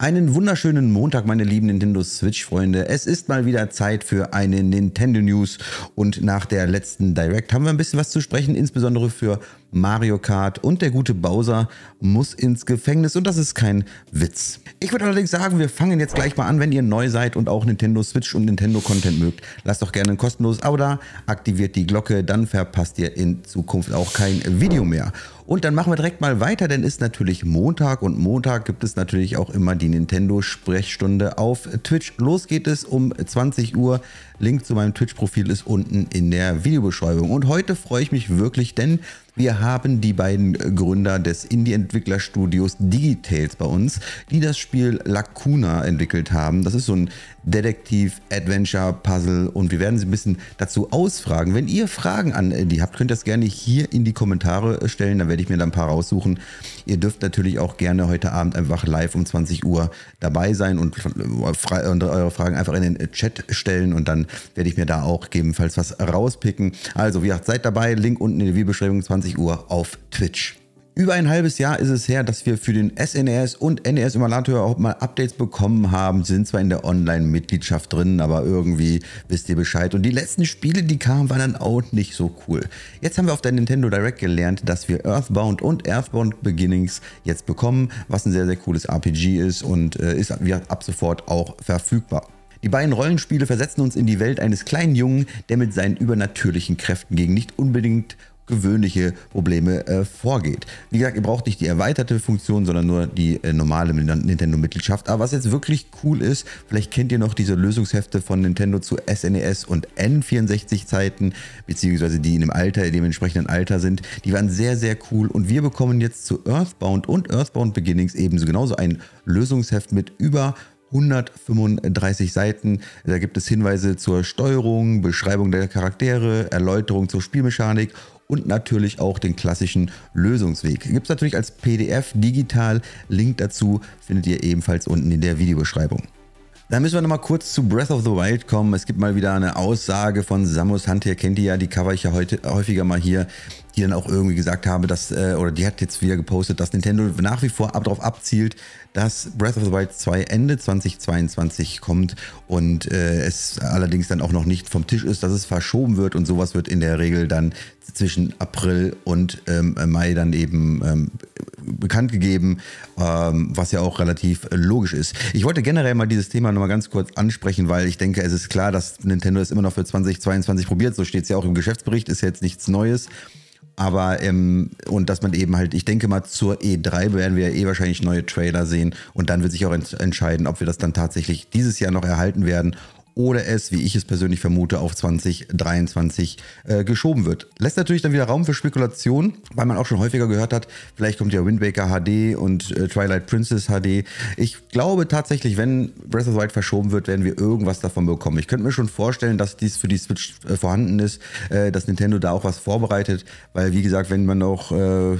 Einen wunderschönen Montag, meine lieben Nintendo Switch-Freunde. Es ist mal wieder Zeit für eine Nintendo News. Und nach der letzten Direct haben wir ein bisschen was zu sprechen, insbesondere für Mario Kart. Und der gute Bowser muss ins Gefängnis. Und das ist kein Witz. Ich würde allerdings sagen, wir fangen jetzt gleich mal an, wenn ihr neu seid und auch Nintendo Switch und Nintendo Content mögt. Lasst doch gerne ein kostenloses Abo da, aktiviert die Glocke, dann verpasst ihr in Zukunft auch kein Video mehr. Und dann machen wir direkt mal weiter, denn ist natürlich Montag und Montag gibt es natürlich auch immer die Nintendo-Sprechstunde auf Twitch. Los geht es um 20 Uhr. Link zu meinem Twitch-Profil ist unten in der Videobeschreibung. Und heute freue ich mich wirklich, denn wir haben die beiden äh, Gründer des Indie-Entwicklerstudios Digitales bei uns, die das Spiel Lacuna entwickelt haben. Das ist so ein Detektiv, Adventure, Puzzle und wir werden sie ein bisschen dazu ausfragen. Wenn ihr Fragen an die habt, könnt ihr das gerne hier in die Kommentare stellen, Da werde ich mir da ein paar raussuchen Ihr dürft natürlich auch gerne heute Abend einfach live um 20 Uhr dabei sein und, äh, äh, und eure Fragen einfach in den äh, Chat stellen und dann werde ich mir da auch gegebenenfalls was rauspicken. Also, wie gesagt, seid dabei. Link unten in der Videobeschreibung 20 Uhr auf Twitch. Über ein halbes Jahr ist es her, dass wir für den SNES e und NES Emulator auch mal Updates bekommen haben. Sind zwar in der Online-Mitgliedschaft drin, aber irgendwie wisst ihr Bescheid. Und die letzten Spiele, die kamen, waren dann auch nicht so cool. Jetzt haben wir auf der Nintendo Direct gelernt, dass wir Earthbound und Earthbound Beginnings jetzt bekommen, was ein sehr, sehr cooles RPG ist und äh, ist ab sofort auch verfügbar. Die beiden Rollenspiele versetzen uns in die Welt eines kleinen Jungen, der mit seinen übernatürlichen Kräften gegen nicht unbedingt gewöhnliche Probleme äh, vorgeht. Wie gesagt, ihr braucht nicht die erweiterte Funktion, sondern nur die äh, normale Nintendo-Mitgliedschaft. Aber was jetzt wirklich cool ist, vielleicht kennt ihr noch diese Lösungshefte von Nintendo zu SNES e und N64-Zeiten, beziehungsweise die in dem Alter, in dem entsprechenden Alter sind. Die waren sehr, sehr cool und wir bekommen jetzt zu Earthbound und Earthbound Beginnings ebenso genauso ein Lösungsheft mit über 135 Seiten. Da gibt es Hinweise zur Steuerung, Beschreibung der Charaktere, Erläuterung zur Spielmechanik und natürlich auch den klassischen Lösungsweg. Gibt es natürlich als PDF digital. Link dazu findet ihr ebenfalls unten in der Videobeschreibung. Dann müssen wir nochmal kurz zu Breath of the Wild kommen. Es gibt mal wieder eine Aussage von Samus Hunter, kennt ihr ja, die cover ich ja heute häufiger mal hier die dann auch irgendwie gesagt habe, dass, äh, oder die hat jetzt wieder gepostet, dass Nintendo nach wie vor ab darauf abzielt, dass Breath of the Wild 2 Ende 2022 kommt und äh, es allerdings dann auch noch nicht vom Tisch ist, dass es verschoben wird und sowas wird in der Regel dann zwischen April und ähm, Mai dann eben ähm, bekannt gegeben, ähm, was ja auch relativ logisch ist. Ich wollte generell mal dieses Thema nochmal ganz kurz ansprechen, weil ich denke, es ist klar, dass Nintendo es immer noch für 2022 probiert, so steht es ja auch im Geschäftsbericht, ist jetzt nichts Neues. Aber, ähm, und dass man eben halt, ich denke mal, zur E3 werden wir eh wahrscheinlich neue Trailer sehen und dann wird sich auch ent entscheiden, ob wir das dann tatsächlich dieses Jahr noch erhalten werden oder es, wie ich es persönlich vermute, auf 2023 äh, geschoben wird. Lässt natürlich dann wieder Raum für Spekulation, weil man auch schon häufiger gehört hat, vielleicht kommt ja Wind Waker HD und äh, Twilight Princess HD. Ich glaube tatsächlich, wenn Breath of the Wild verschoben wird, werden wir irgendwas davon bekommen. Ich könnte mir schon vorstellen, dass dies für die Switch äh, vorhanden ist, äh, dass Nintendo da auch was vorbereitet, weil wie gesagt, wenn man auch äh,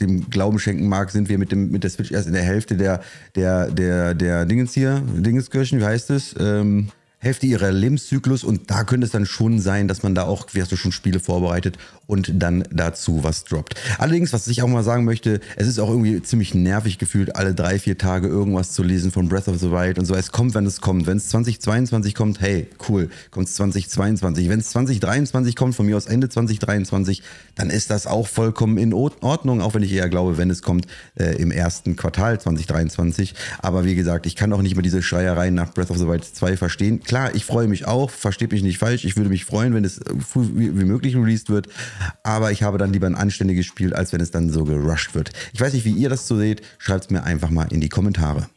dem Glauben schenken mag, sind wir mit, dem, mit der Switch erst in der Hälfte der, der, der, der Dingens hier, Dingenskirchen, wie heißt es? Ähm, Hälfte ihrer Lebenszyklus und da könnte es dann schon sein, dass man da auch, wie hast du schon Spiele vorbereitet und dann dazu was droppt. Allerdings, was ich auch mal sagen möchte, es ist auch irgendwie ziemlich nervig gefühlt, alle drei, vier Tage irgendwas zu lesen von Breath of the Wild und so. Es kommt, wenn es kommt. Wenn es 2022 kommt, hey, cool, kommt es 2022. Wenn es 2023 kommt, von mir aus Ende 2023, dann ist das auch vollkommen in Ordnung, auch wenn ich eher glaube, wenn es kommt äh, im ersten Quartal 2023. Aber wie gesagt, ich kann auch nicht mehr diese Schreiereien nach Breath of the Wild 2 verstehen. Klar, klar, ich freue mich auch, versteht mich nicht falsch, ich würde mich freuen, wenn es äh, früh wie möglich released wird, aber ich habe dann lieber ein anständiges Spiel, als wenn es dann so gerusht wird. Ich weiß nicht, wie ihr das so seht, schreibt es mir einfach mal in die Kommentare.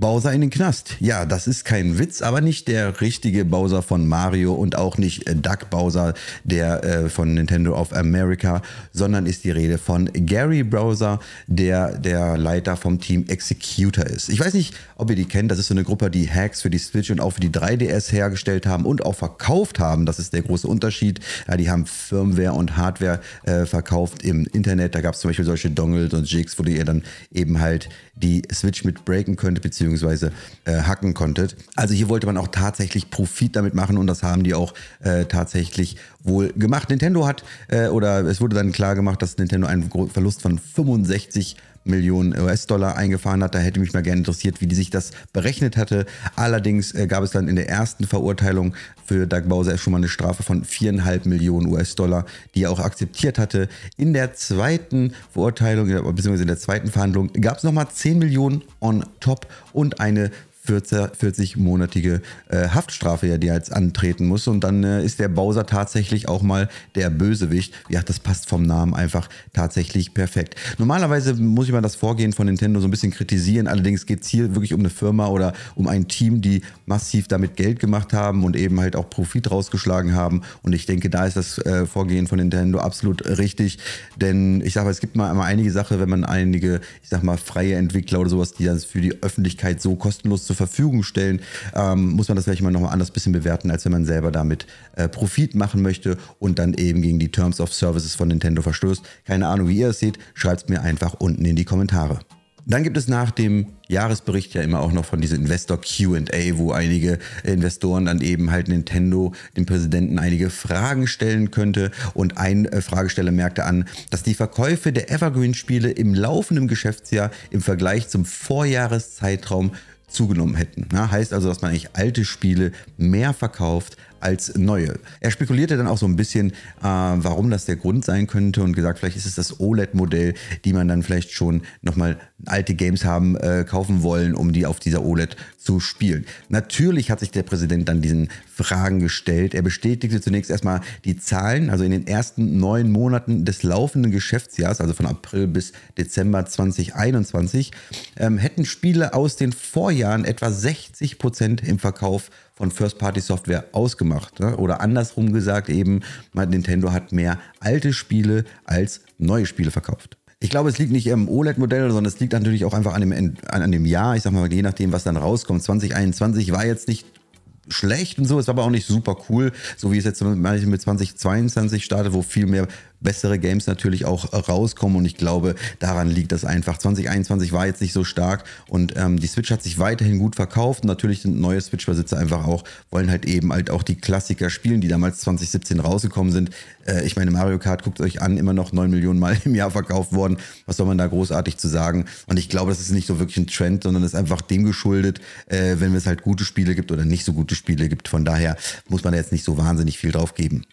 Bowser in den Knast. Ja, das ist kein Witz, aber nicht der richtige Bowser von Mario und auch nicht äh, Duck Bowser, der äh, von Nintendo of America, sondern ist die Rede von Gary Bowser, der der Leiter vom Team Executor ist. Ich weiß nicht, ob ihr die kennt, das ist so eine Gruppe, die Hacks für die Switch und auch für die 3DS hergestellt haben und auch verkauft haben. Das ist der große Unterschied. Ja, die haben Firmware und Hardware äh, verkauft im Internet. Da gab es zum Beispiel solche Dongles und Jigs, wo ihr dann eben halt die Switch mit breaken könnt, beziehungsweise beziehungsweise äh, hacken konntet. Also hier wollte man auch tatsächlich Profit damit machen und das haben die auch äh, tatsächlich wohl gemacht. Nintendo hat, äh, oder es wurde dann klar gemacht, dass Nintendo einen Verlust von 65 Millionen US-Dollar eingefahren hat. Da hätte mich mal gerne interessiert, wie die sich das berechnet hatte. Allerdings äh, gab es dann in der ersten Verurteilung für Doug Bowser schon mal eine Strafe von viereinhalb Millionen US-Dollar, die er auch akzeptiert hatte. In der zweiten Verurteilung, äh, beziehungsweise in der zweiten Verhandlung, gab es nochmal 10 Millionen on top und eine 40-monatige äh, Haftstrafe, ja, die er jetzt antreten muss. Und dann äh, ist der Bowser tatsächlich auch mal der Bösewicht. Ja, das passt vom Namen einfach tatsächlich perfekt. Normalerweise muss ich mal das Vorgehen von Nintendo so ein bisschen kritisieren. Allerdings geht es hier wirklich um eine Firma oder um ein Team, die massiv damit Geld gemacht haben und eben halt auch Profit rausgeschlagen haben. Und ich denke, da ist das äh, Vorgehen von Nintendo absolut richtig. Denn ich sage mal, es gibt mal, mal einige Sachen, wenn man einige, ich sag mal, freie Entwickler oder sowas, die das für die Öffentlichkeit so kostenlos zur Verfügung stellen, ähm, muss man das vielleicht mal nochmal anders bisschen bewerten, als wenn man selber damit äh, Profit machen möchte und dann eben gegen die Terms of Services von Nintendo verstößt. Keine Ahnung, wie ihr es seht, schreibt es mir einfach unten in die Kommentare. Dann gibt es nach dem Jahresbericht ja immer auch noch von diesem Investor QA, wo einige Investoren dann eben halt Nintendo, dem Präsidenten, einige Fragen stellen könnte. Und ein äh, Fragesteller merkte an, dass die Verkäufe der Evergreen-Spiele im laufenden Geschäftsjahr im Vergleich zum Vorjahreszeitraum zugenommen hätten. Ja, heißt also, dass man eigentlich alte Spiele mehr verkauft als neue. Er spekulierte dann auch so ein bisschen, äh, warum das der Grund sein könnte und gesagt, vielleicht ist es das OLED-Modell, die man dann vielleicht schon nochmal alte Games haben, äh, kaufen wollen, um die auf dieser OLED zu spielen. Natürlich hat sich der Präsident dann diesen Fragen gestellt. Er bestätigte zunächst erstmal die Zahlen, also in den ersten neun Monaten des laufenden Geschäftsjahrs, also von April bis Dezember 2021, ähm, hätten Spiele aus den Vorjahren etwa 60 Prozent im Verkauf von First-Party-Software ausgemacht. Ne? Oder andersrum gesagt eben, Nintendo hat mehr alte Spiele als neue Spiele verkauft. Ich glaube, es liegt nicht am OLED-Modell, sondern es liegt natürlich auch einfach an dem, an dem Jahr. Ich sag mal, je nachdem, was dann rauskommt. 2021 war jetzt nicht schlecht und so, ist aber auch nicht super cool, so wie es jetzt mit 2022 startet, wo viel mehr bessere Games natürlich auch äh, rauskommen und ich glaube, daran liegt das einfach. 2021 war jetzt nicht so stark und ähm, die Switch hat sich weiterhin gut verkauft. natürlich sind neue Switch-Besitzer einfach auch, wollen halt eben halt auch die Klassiker spielen, die damals 2017 rausgekommen sind. Äh, ich meine, Mario Kart guckt euch an, immer noch 9 Millionen Mal im Jahr verkauft worden. Was soll man da großartig zu sagen? Und ich glaube, das ist nicht so wirklich ein Trend, sondern ist einfach dem geschuldet, äh, wenn es halt gute Spiele gibt oder nicht so gute Spiele gibt. Von daher muss man da jetzt nicht so wahnsinnig viel drauf geben.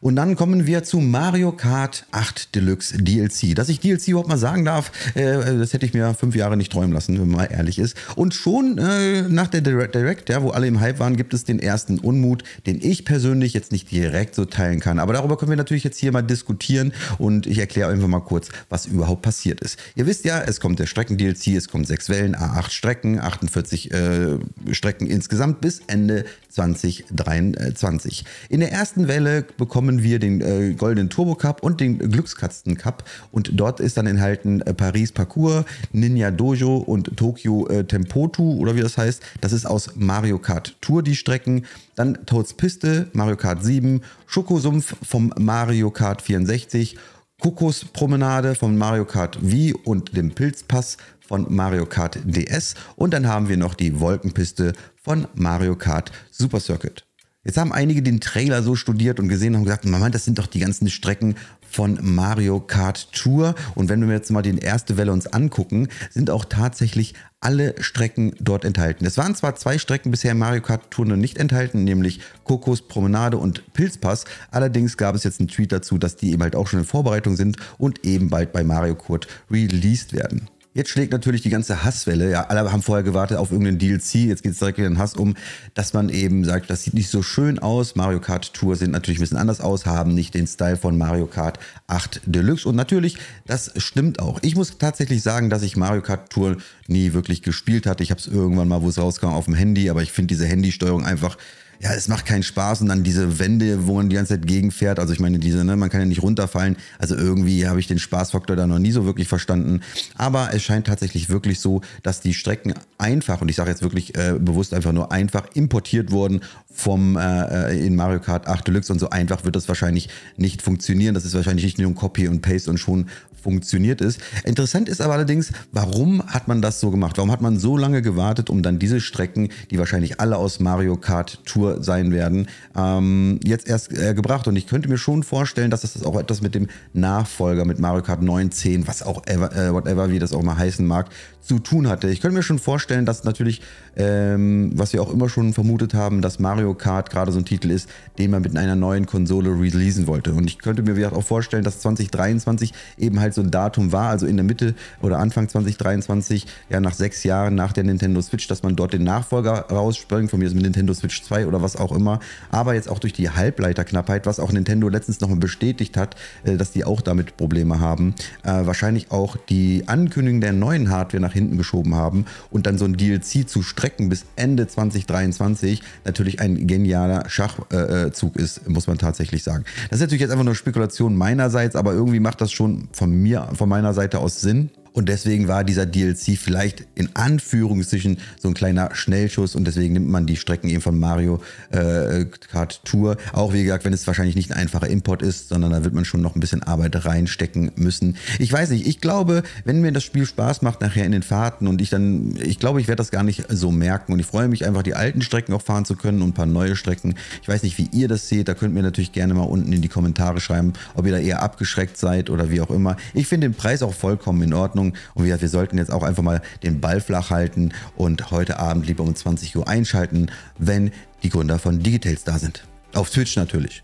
Und dann kommen wir zu Mario Kart 8 Deluxe DLC. Dass ich DLC überhaupt mal sagen darf, äh, das hätte ich mir fünf Jahre nicht träumen lassen, wenn man mal ehrlich ist. Und schon äh, nach der Direct, ja, wo alle im Hype waren, gibt es den ersten Unmut, den ich persönlich jetzt nicht direkt so teilen kann. Aber darüber können wir natürlich jetzt hier mal diskutieren und ich erkläre einfach mal kurz, was überhaupt passiert ist. Ihr wisst ja, es kommt der Strecken-DLC, es kommt sechs Wellen, A8 Strecken, 48 äh, Strecken insgesamt bis Ende 2023. In der ersten Welle bekommen bekommen wir den äh, goldenen Turbo Cup und den Glückskatzen Cup. Und dort ist dann enthalten äh, Paris Parcours, Ninja Dojo und Tokyo äh, Tempotu oder wie das heißt. Das ist aus Mario Kart Tour die Strecken. Dann Toads Piste, Mario Kart 7, Schokosumpf vom Mario Kart 64, Kokos Promenade von Mario Kart Wii und dem Pilzpass von Mario Kart DS. Und dann haben wir noch die Wolkenpiste von Mario Kart Super Circuit. Jetzt haben einige den Trailer so studiert und gesehen und haben gesagt, Moment, das sind doch die ganzen Strecken von Mario Kart Tour. Und wenn wir uns jetzt mal die erste Welle uns angucken, sind auch tatsächlich alle Strecken dort enthalten. Es waren zwar zwei Strecken bisher in Mario Kart Tour noch nicht enthalten, nämlich Kokos Promenade und Pilzpass. Allerdings gab es jetzt einen Tweet dazu, dass die eben halt auch schon in Vorbereitung sind und eben bald bei Mario Kart released werden. Jetzt schlägt natürlich die ganze Hasswelle. Ja, alle haben vorher gewartet auf irgendeinen DLC. Jetzt geht es direkt in den Hass um, dass man eben sagt, das sieht nicht so schön aus. Mario Kart Tour sieht natürlich ein bisschen anders aus, haben nicht den Style von Mario Kart 8 Deluxe. Und natürlich, das stimmt auch. Ich muss tatsächlich sagen, dass ich Mario Kart Tour nie wirklich gespielt hatte. Ich habe es irgendwann mal, wo es rauskam, auf dem Handy. Aber ich finde diese Handysteuerung einfach ja, es macht keinen Spaß und dann diese Wände, wo man die ganze Zeit gegenfährt. Also ich meine, diese, ne, man kann ja nicht runterfallen. Also irgendwie habe ich den Spaßfaktor da noch nie so wirklich verstanden. Aber es scheint tatsächlich wirklich so, dass die Strecken einfach, und ich sage jetzt wirklich äh, bewusst einfach nur einfach, importiert wurden vom äh, äh in Mario Kart 8 Deluxe und so einfach wird das wahrscheinlich nicht funktionieren. Das ist wahrscheinlich nicht nur ein Copy und Paste und schon funktioniert ist. Interessant ist aber allerdings, warum hat man das so gemacht? Warum hat man so lange gewartet, um dann diese Strecken, die wahrscheinlich alle aus Mario Kart Tour sein werden, ähm, jetzt erst äh, gebracht. Und ich könnte mir schon vorstellen, dass das auch etwas mit dem Nachfolger, mit Mario Kart 9, 10, was auch ever, äh, whatever, wie das auch mal heißen mag, zu tun hatte. Ich könnte mir schon vorstellen, dass natürlich, ähm, was wir auch immer schon vermutet haben, dass Mario Kart gerade so ein Titel ist, den man mit einer neuen Konsole releasen wollte. Und ich könnte mir wieder auch vorstellen, dass 2023 eben halt so ein Datum war, also in der Mitte oder Anfang 2023, ja nach sechs Jahren nach der Nintendo Switch, dass man dort den Nachfolger rausspringt, von mir ist mit Nintendo Switch 2 oder oder was auch immer. Aber jetzt auch durch die Halbleiterknappheit, was auch Nintendo letztens nochmal bestätigt hat, äh, dass die auch damit Probleme haben. Äh, wahrscheinlich auch die Ankündigung der neuen Hardware nach hinten geschoben haben und dann so ein DLC zu strecken bis Ende 2023 natürlich ein genialer Schachzug äh, ist, muss man tatsächlich sagen. Das ist natürlich jetzt einfach nur Spekulation meinerseits, aber irgendwie macht das schon von mir, von meiner Seite aus Sinn. Und deswegen war dieser DLC vielleicht in Anführungszeichen so ein kleiner Schnellschuss und deswegen nimmt man die Strecken eben von Mario äh, Kart Tour. Auch wie gesagt, wenn es wahrscheinlich nicht ein einfacher Import ist, sondern da wird man schon noch ein bisschen Arbeit reinstecken müssen. Ich weiß nicht, ich glaube, wenn mir das Spiel Spaß macht nachher in den Fahrten und ich dann, ich glaube, ich werde das gar nicht so merken und ich freue mich einfach, die alten Strecken auch fahren zu können und ein paar neue Strecken. Ich weiß nicht, wie ihr das seht, da könnt ihr natürlich gerne mal unten in die Kommentare schreiben, ob ihr da eher abgeschreckt seid oder wie auch immer. Ich finde den Preis auch vollkommen in Ordnung. Ordnung. Und wie gesagt, wir sollten jetzt auch einfach mal den Ball flach halten und heute Abend lieber um 20 Uhr einschalten, wenn die Gründer von Digitales da sind. Auf Twitch natürlich.